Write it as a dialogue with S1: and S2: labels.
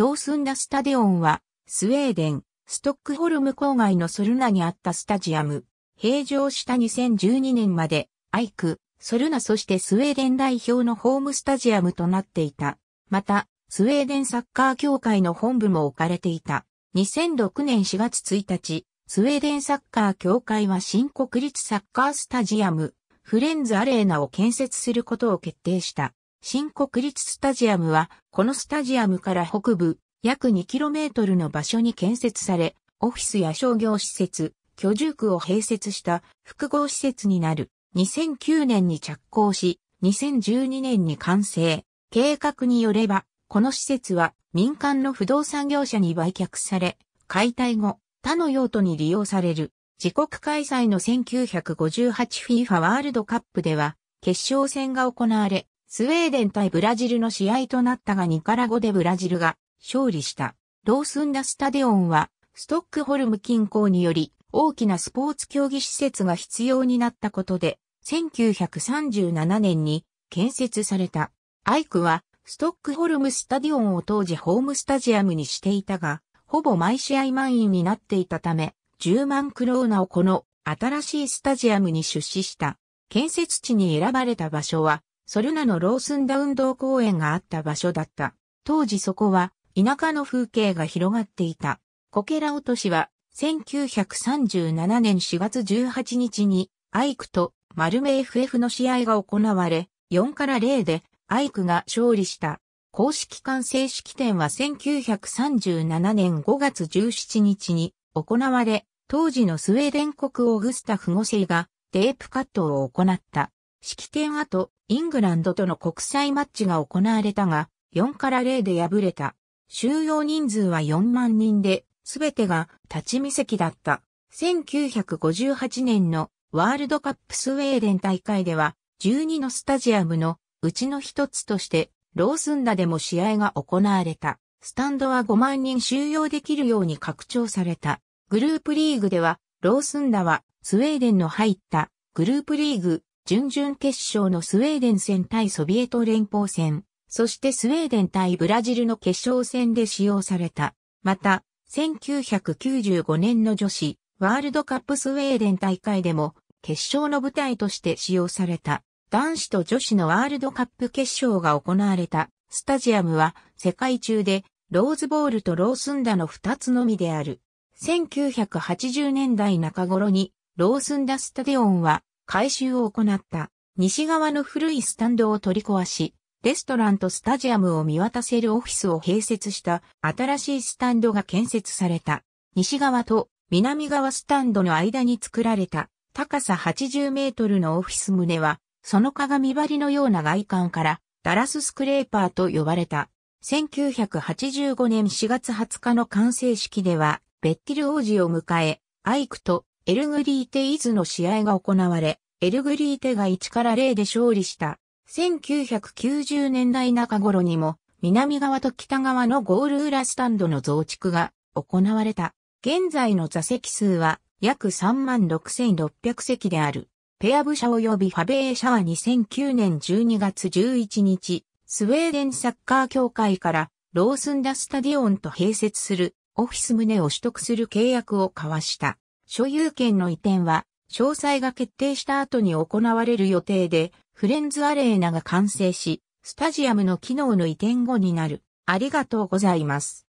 S1: ロースンダスタデオンは、スウェーデン、ストックホルム郊外のソルナにあったスタジアム。閉場した2012年まで、アイク、ソルナそしてスウェーデン代表のホームスタジアムとなっていた。また、スウェーデンサッカー協会の本部も置かれていた。2006年4月1日、スウェーデンサッカー協会は新国立サッカースタジアム、フレンズアレーナを建設することを決定した。新国立スタジアムは、このスタジアムから北部、約 2km の場所に建設され、オフィスや商業施設、居住区を併設した複合施設になる。2009年に着工し、2012年に完成。計画によれば、この施設は民間の不動産業者に売却され、解体後、他の用途に利用される。自国開催の 1958FIFA ワールドカップでは、決勝戦が行われ、スウェーデン対ブラジルの試合となったがニカラゴでブラジルが勝利した。ロースンダスタデオンは、ストックホルム近郊により、大きなスポーツ競技施設が必要になったことで、1937年に建設された。アイクは、ストックホルムスタディオンを当時ホームスタジアムにしていたが、ほぼ毎試合満員になっていたため、10万クローナをこの新しいスタジアムに出資した。建設地に選ばれた場所は、ソルナのロースンダ運動公園があった場所だった。当時そこは田舎の風景が広がっていた。コケラ落としは1937年4月18日にアイクとマルメ FF の試合が行われ4から0でアイクが勝利した。公式完成式典は1937年5月17日に行われ、当時のスウェーデン国王グスタフ5世がテープカットを行った。式典後、イングランドとの国際マッチが行われたが、4から0で敗れた。収容人数は4万人で、すべてが立ち見席だった。1958年のワールドカップスウェーデン大会では、12のスタジアムのうちの一つとして、ロースンダでも試合が行われた。スタンドは5万人収容できるように拡張された。グループリーグでは、ロースンダはスウェーデンの入ったグループリーグ準々決勝のスウェーデン戦対ソビエト連邦戦、そしてスウェーデン対ブラジルの決勝戦で使用された。また、1995年の女子ワールドカップスウェーデン大会でも決勝の舞台として使用された。男子と女子のワールドカップ決勝が行われたスタジアムは世界中でローズボールとロースンダの2つのみである。1980年代中頃にロースンダスタデオンは改修を行った。西側の古いスタンドを取り壊し、レストランとスタジアムを見渡せるオフィスを併設した新しいスタンドが建設された。西側と南側スタンドの間に作られた高さ80メートルのオフィス棟は、その鏡張りのような外観から、ダラススクレーパーと呼ばれた。1985年4月20日の完成式では、ベッティル王子を迎え、アイクとエルグリーテイズの試合が行われ、エルグリーテが1から0で勝利した。1990年代中頃にも、南側と北側のゴール裏スタンドの増築が行われた。現在の座席数は約36,600席である。ペアブ社及びファベー社は2009年12月11日、スウェーデンサッカー協会からロースンダスタディオンと併設するオフィス棟を取得する契約を交わした。所有権の移転は詳細が決定した後に行われる予定で、フレンズアレーナが完成し、スタジアムの機能の移転後になる。ありがとうございます。